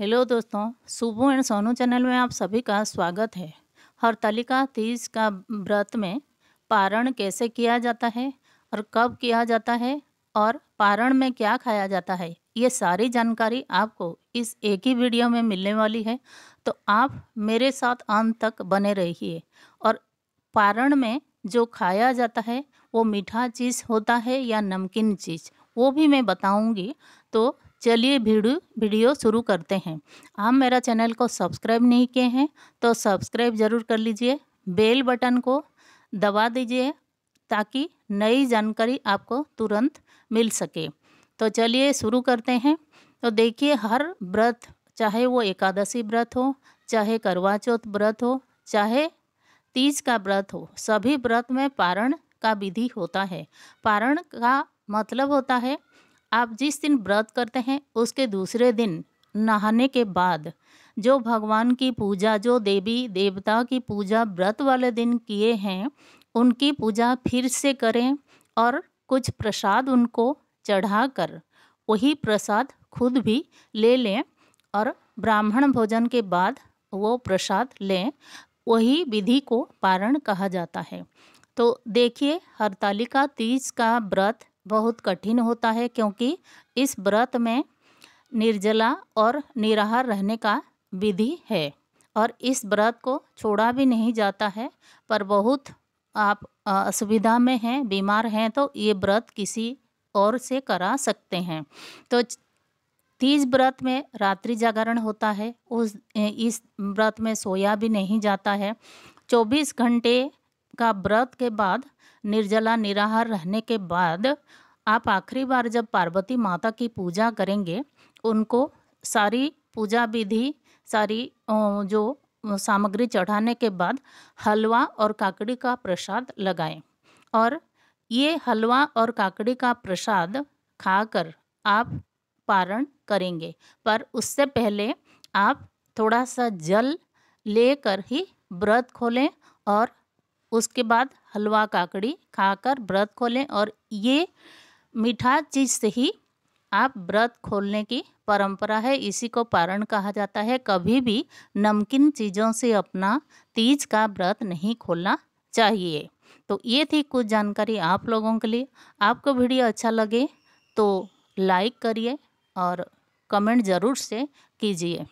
hello दोस्तों सुबह and Sonu channel में आप सभी का स्वागत है हरतालिका तीज का व्रत में पारण कैसे किया जाता है और कब किया जाता है और पारण में क्या खाया जाता है ये सारी जानकारी आपको इस एक ही वीडियो में मिलने वाली है तो आप मेरे साथ अंत तक बने रहिए और पारण में जो खाया जाता है वो मीठा चीज़ होता है या नमकीन चीज़ वो भी मैं बताऊंगी तो चलिए वीडियो वीडियो शुरू करते हैं आप मेरा चैनल को सब्सक्राइब नहीं किए हैं तो सब्सक्राइब ज़रूर कर लीजिए बेल बटन को दबा दीजिए ताकि नई जानकारी आपको तुरंत मिल सके तो चलिए शुरू करते हैं तो देखिए हर व्रत चाहे वो एकादशी व्रत हो चाहे करवा चौथ व्रत हो चाहे तीज का व्रत हो सभी व्रत में पारण का विधि होता है पारण का मतलब होता है आप जिस दिन व्रत करते हैं उसके दूसरे दिन नहाने के बाद जो भगवान की पूजा जो देवी देवता की पूजा व्रत वाले दिन किए हैं उनकी पूजा फिर से करें और कुछ प्रसाद उनको चढ़ाकर वही प्रसाद खुद भी ले लें और ब्राह्मण भोजन के बाद वो प्रसाद लें वही विधि को पारण कहा जाता है तो देखिए हरतालिका तीज का व्रत बहुत कठिन होता है क्योंकि इस व्रत में निर्जला और निराहार रहने का विधि है और इस व्रत को छोड़ा भी नहीं जाता है पर बहुत आप असुविधा में हैं बीमार हैं तो ये व्रत किसी और से करा सकते हैं तो तीज व्रत में रात्रि जागरण होता है उस इस व्रत में सोया भी नहीं जाता है चौबीस घंटे का व्रत के बाद निर्जला निराहार रहने के बाद आप आखिरी बार जब पार्वती माता की पूजा करेंगे उनको सारी पूजा विधि सारी जो सामग्री चढ़ाने के बाद हलवा और काकड़ी का प्रसाद लगाएं और ये हलवा और काकड़ी का प्रसाद खाकर आप पारण करेंगे पर उससे पहले आप थोड़ा सा जल लेकर ही व्रत खोलें और उसके बाद हलवा काकड़ी खाकर व्रत खोलें और ये मीठा चीज़ से ही आप व्रत खोलने की परंपरा है इसी को पारण कहा जाता है कभी भी नमकीन चीज़ों से अपना तीज का व्रत नहीं खोलना चाहिए तो ये थी कुछ जानकारी आप लोगों के लिए आपको वीडियो अच्छा लगे तो लाइक करिए और कमेंट ज़रूर से कीजिए